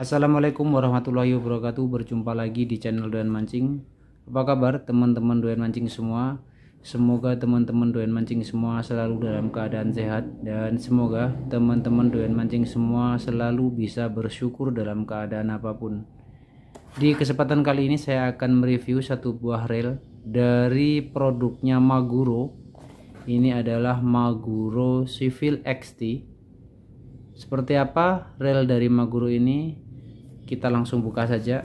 Assalamualaikum warahmatullahi wabarakatuh Berjumpa lagi di channel Doyan Mancing Apa kabar teman-teman Doyan Mancing semua Semoga teman-teman Doyan Mancing semua selalu dalam keadaan sehat Dan semoga teman-teman Doyan Mancing semua selalu bisa bersyukur dalam keadaan apapun Di kesempatan kali ini saya akan mereview satu buah rel Dari produknya Maguro Ini adalah Maguro Civil XT seperti apa rel dari Maguro ini kita langsung buka saja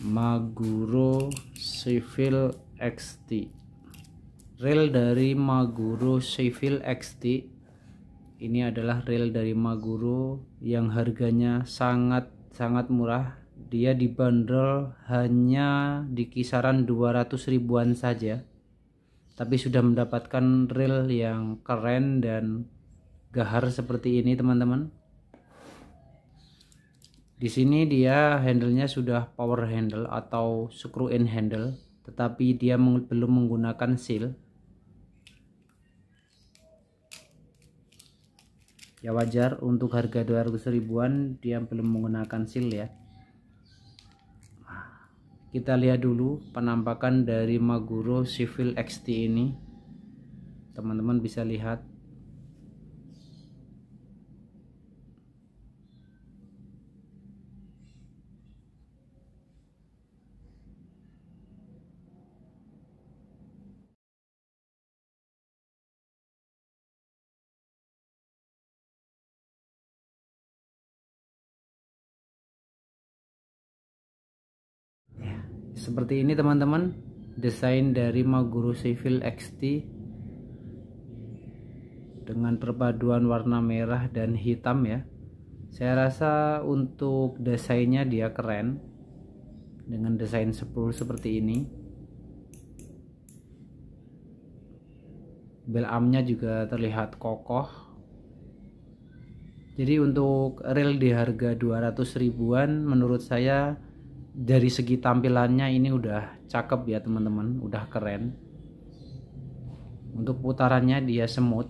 Maguro Civil XT rail dari Maguro Civil XT ini adalah rail dari Maguro yang harganya sangat-sangat murah dia dibanderol hanya di kisaran 200 ribuan saja tapi sudah mendapatkan reel yang keren dan gahar seperti ini teman-teman di sini dia handlenya sudah power handle atau screw in handle tetapi dia meng belum menggunakan seal ya wajar untuk harga 200 ribuan dia belum menggunakan seal ya kita lihat dulu penampakan dari Maguro Civil XT ini teman-teman bisa lihat seperti ini teman-teman desain dari Maguru Civil XT dengan perpaduan warna merah dan hitam ya saya rasa untuk desainnya dia keren dengan desain 10 seperti ini bel amnya juga terlihat kokoh jadi untuk rel di harga 200 ribuan menurut saya dari segi tampilannya ini udah cakep ya teman-teman udah keren untuk putarannya dia semut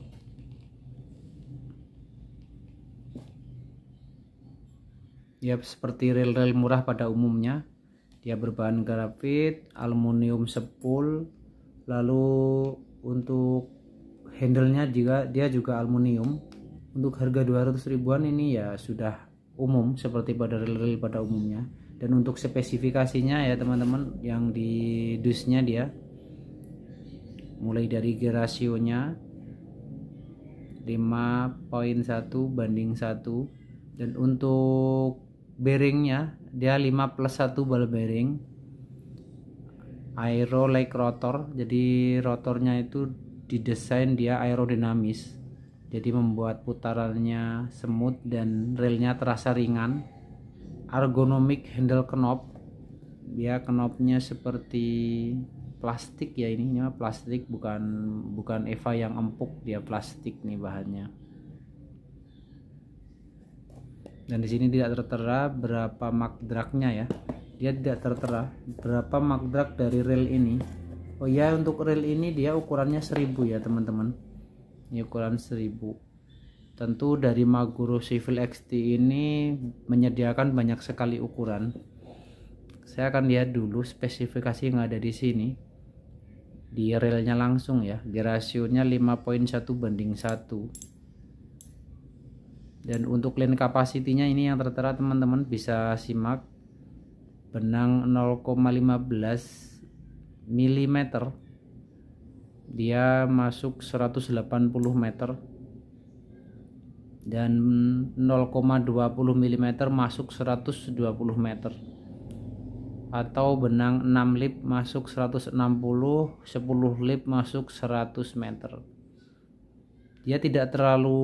ya seperti rel-rel murah pada umumnya dia berbahan grafit aluminium sepul lalu untuk handlenya juga dia juga aluminium untuk harga 200 ribuan ini ya sudah umum seperti pada rel-rel pada umumnya dan untuk spesifikasinya ya teman-teman yang di dusnya dia mulai dari rasionya 5.1 banding 1 dan untuk bearingnya dia 5 plus 1 ball bearing aero like rotor jadi rotornya itu didesain dia aerodinamis jadi membuat putarannya semut dan relnya terasa ringan ergonomic handle knob ya knobnya seperti plastik ya ini ini plastik bukan bukan Eva yang empuk dia plastik nih bahannya dan di sini tidak tertera berapa mark dragnya ya dia tidak tertera berapa mark dari rail ini oh ya untuk rail ini dia ukurannya 1000 ya teman-teman ini ukuran 1000 Tentu dari Maguro Civil XT ini menyediakan banyak sekali ukuran. Saya akan lihat dulu spesifikasi yang ada di sini. Di relnya langsung ya, di rasionya 5.1 banding 1 dan untuk lane kapasitinya ini yang tertera teman-teman bisa simak benang 0,15 mm dia masuk 180 meter dan 0,20 mm masuk 120 meter atau benang 6 lip masuk 160 10 lip masuk 100 meter dia tidak terlalu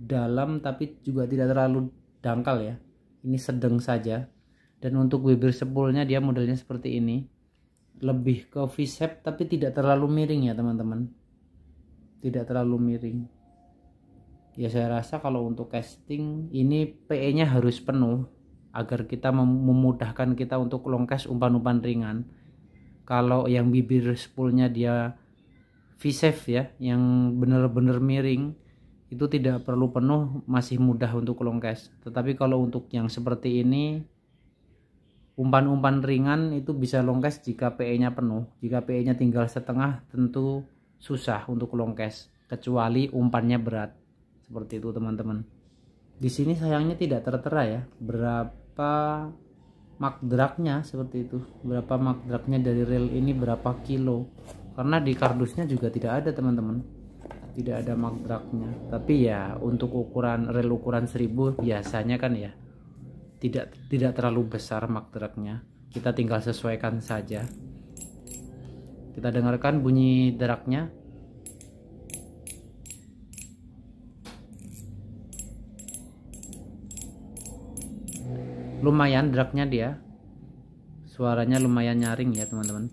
dalam tapi juga tidak terlalu dangkal ya ini sedang saja dan untuk bibir sepulnya dia modelnya seperti ini lebih ke V tapi tidak terlalu miring ya teman-teman tidak terlalu miring ya saya rasa kalau untuk casting ini PE-nya harus penuh agar kita memudahkan kita untuk long cast umpan-umpan ringan kalau yang bibir spoolnya dia V-shape ya yang benar-benar miring itu tidak perlu penuh masih mudah untuk long cast tetapi kalau untuk yang seperti ini umpan-umpan ringan itu bisa long cast jika PE-nya penuh jika PE-nya tinggal setengah tentu susah untuk long cast kecuali umpannya berat seperti itu teman-teman di sini sayangnya tidak tertera ya berapa magdraknya seperti itu berapa magdraknya dari rel ini berapa kilo karena di kardusnya juga tidak ada teman-teman tidak ada magdraknya. tapi ya untuk ukuran rel ukuran 1000 biasanya kan ya tidak tidak terlalu besar magdraknya. kita tinggal sesuaikan saja kita dengarkan bunyi deraknya lumayan dragnya dia suaranya lumayan nyaring ya teman-teman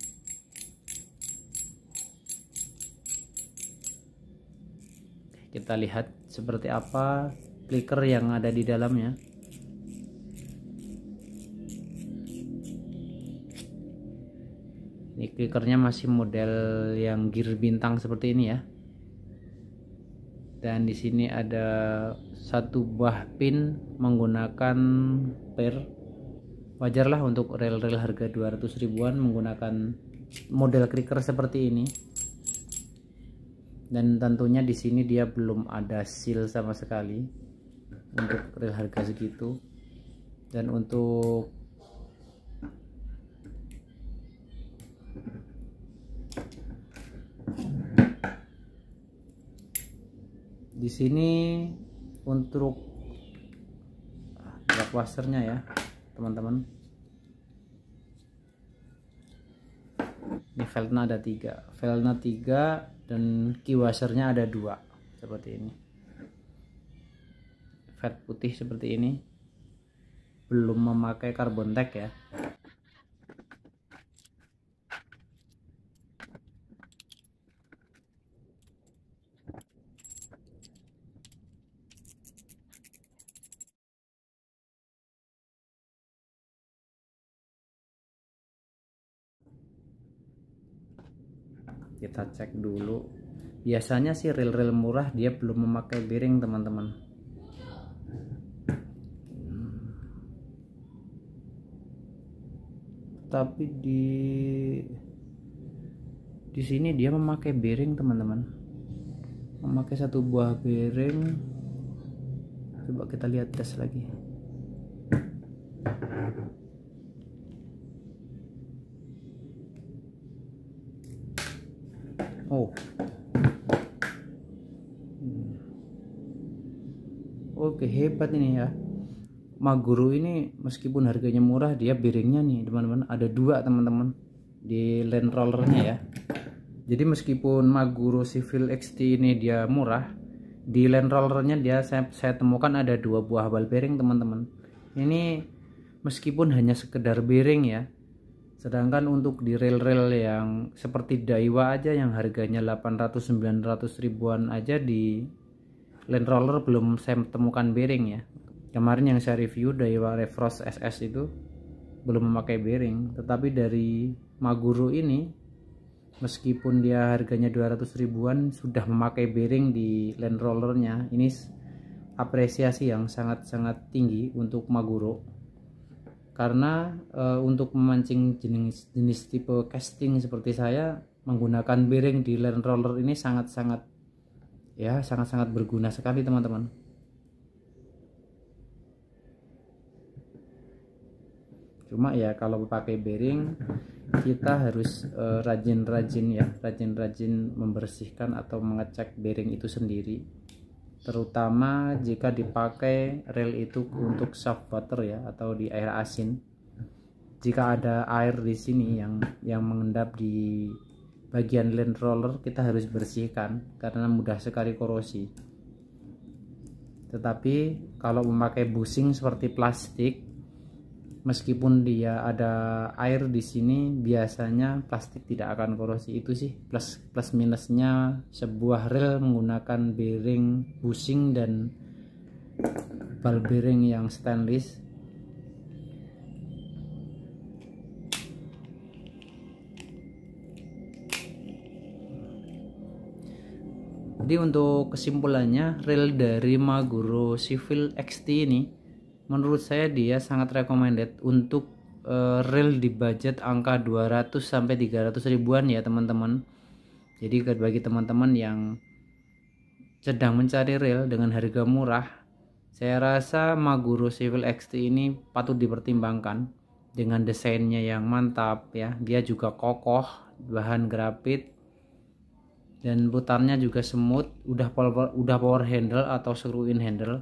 kita lihat seperti apa clicker yang ada di dalamnya ini clickernya masih model yang gear bintang seperti ini ya dan di sini ada satu buah pin menggunakan per wajarlah untuk rel-rel harga 200 ribuan menggunakan model clicker seperti ini dan tentunya di sini dia belum ada seal sama sekali untuk rel harga segitu dan untuk di sini untuk black ah, washernya ya teman-teman ini velgnya ada tiga velgnya tiga dan key washernya ada dua seperti ini velg putih seperti ini belum memakai karbon tag ya cek dulu biasanya sih reel-reel murah dia belum memakai bearing teman-teman hmm. tapi di di sini dia memakai bearing teman-teman memakai satu buah bearing coba kita lihat tes lagi Oh. Hmm. Oke, hebat ini ya. Maguro ini meskipun harganya murah, dia biringnya nih teman-teman. Ada dua teman-teman di land rollernya ya. Jadi meskipun Maguro Civil XT ini dia murah, di land rollernya dia saya, saya temukan ada dua buah bal bearing teman-teman. Ini meskipun hanya sekedar bearing ya, Sedangkan untuk di rel-rel yang seperti Daiwa aja yang harganya 800-900 ribuan aja di Land Roller belum saya temukan bearing ya. Kemarin yang saya review Daiwa Refrost SS itu belum memakai bearing, tetapi dari Maguro ini meskipun dia harganya 200 ribuan sudah memakai bearing di land rollernya ini apresiasi yang sangat-sangat tinggi untuk Maguro karena e, untuk memancing jenis-jenis tipe casting seperti saya menggunakan bearing di land roller ini sangat-sangat ya sangat-sangat berguna sekali teman-teman cuma ya kalau pakai bearing kita harus eh, rajin-rajin ya rajin-rajin membersihkan atau mengecek bearing itu sendiri terutama jika dipakai rel itu untuk soft water ya atau di air asin jika ada air di sini yang yang mengendap di bagian land roller kita harus bersihkan karena mudah sekali korosi tetapi kalau memakai busing seperti plastik meskipun dia ada air di sini biasanya plastik tidak akan korosi itu sih plus plus minusnya sebuah rel menggunakan bearing bushing dan ball bearing yang stainless Jadi untuk kesimpulannya rel dari Maguro Civil XT ini menurut saya dia sangat recommended untuk uh, real di budget angka 200 sampai 300 ribuan ya teman-teman jadi bagi teman-teman yang sedang mencari real dengan harga murah saya rasa Maguro Civil XT ini patut dipertimbangkan dengan desainnya yang mantap ya dia juga kokoh bahan grafit dan putarnya juga semut udah power, udah power handle atau screw in handle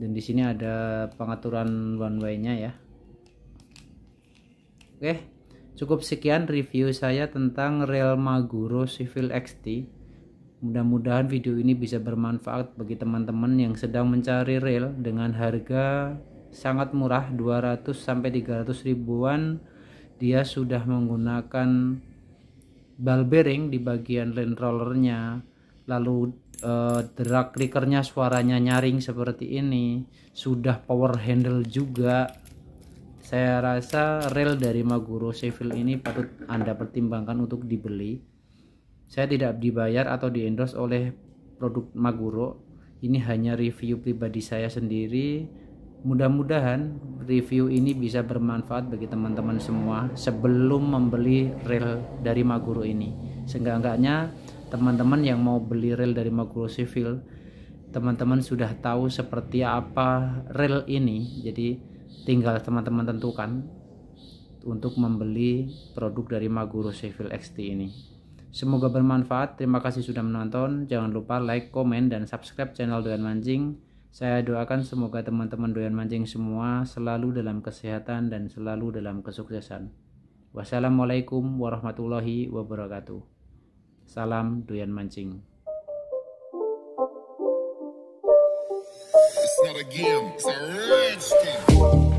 dan di sini ada pengaturan one way-nya ya. Oke, cukup sekian review saya tentang Real Maguro Civil XT. Mudah-mudahan video ini bisa bermanfaat bagi teman-teman yang sedang mencari rail dengan harga sangat murah 200 sampai 300 ribuan. Dia sudah menggunakan ball bearing di bagian land rollernya lalu uh, drag clickernya suaranya nyaring seperti ini sudah power handle juga saya rasa rel dari Maguro Seville ini patut Anda pertimbangkan untuk dibeli saya tidak dibayar atau diendorse oleh produk Maguro ini hanya review pribadi saya sendiri mudah-mudahan review ini bisa bermanfaat bagi teman-teman semua sebelum membeli rel dari Maguro ini seenggak-enggaknya teman-teman yang mau beli rel dari Maguro Civil teman-teman sudah tahu seperti apa rel ini jadi tinggal teman-teman tentukan untuk membeli produk dari Maguro Civil XT ini semoga bermanfaat terima kasih sudah menonton jangan lupa like komen dan subscribe channel Doyan Mancing saya doakan semoga teman-teman Doyan Mancing semua selalu dalam kesehatan dan selalu dalam kesuksesan wassalamualaikum warahmatullahi wabarakatuh Salam doyan mancing. It's not a game, it's a rage game.